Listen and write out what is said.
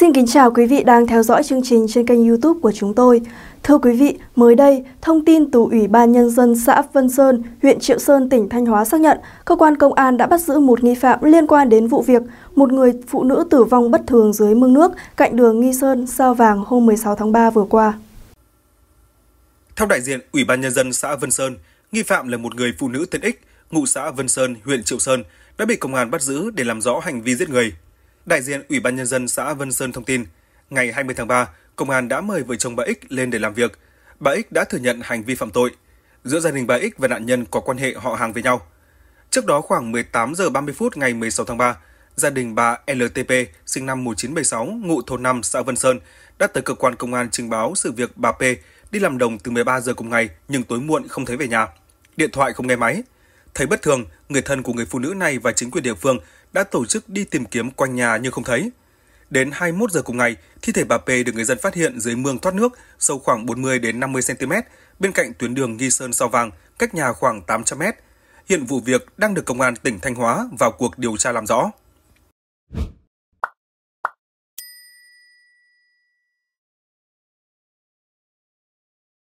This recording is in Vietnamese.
Xin kính chào quý vị đang theo dõi chương trình trên kênh youtube của chúng tôi. Thưa quý vị, mới đây, thông tin từ Ủy ban Nhân dân xã Vân Sơn, huyện Triệu Sơn, tỉnh Thanh Hóa xác nhận, cơ quan công an đã bắt giữ một nghi phạm liên quan đến vụ việc một người phụ nữ tử vong bất thường dưới mương nước cạnh đường Nghi Sơn, Sao Vàng hôm 16 tháng 3 vừa qua. Theo đại diện Ủy ban Nhân dân xã Vân Sơn, nghi phạm là một người phụ nữ tên X, ngụ xã Vân Sơn, huyện Triệu Sơn, đã bị công an bắt giữ để làm rõ hành vi giết người Đại diện Ủy ban Nhân dân xã Vân Sơn thông tin, ngày 20 tháng 3, công an đã mời vợ chồng bà X lên để làm việc. Bà X đã thừa nhận hành vi phạm tội. Giữa gia đình bà X và nạn nhân có quan hệ họ hàng với nhau. Trước đó khoảng 18 giờ 30 phút ngày 16 tháng 3, gia đình bà LTP, sinh năm 1976, ngụ thôn 5, xã Vân Sơn, đã tới cơ quan công an trình báo sự việc bà P đi làm đồng từ 13 giờ cùng ngày nhưng tối muộn không thấy về nhà. Điện thoại không nghe máy. Thấy bất thường, người thân của người phụ nữ này và chính quyền địa phương đã tổ chức đi tìm kiếm quanh nhà nhưng không thấy. Đến 21 giờ cùng ngày, thi thể bà P được người dân phát hiện dưới mương thoát nước, sâu khoảng 40 đến 50 cm, bên cạnh tuyến đường Nghi Sơn Sao Vàng, cách nhà khoảng 800 m. Hiện vụ việc đang được công an tỉnh Thanh Hóa vào cuộc điều tra làm rõ.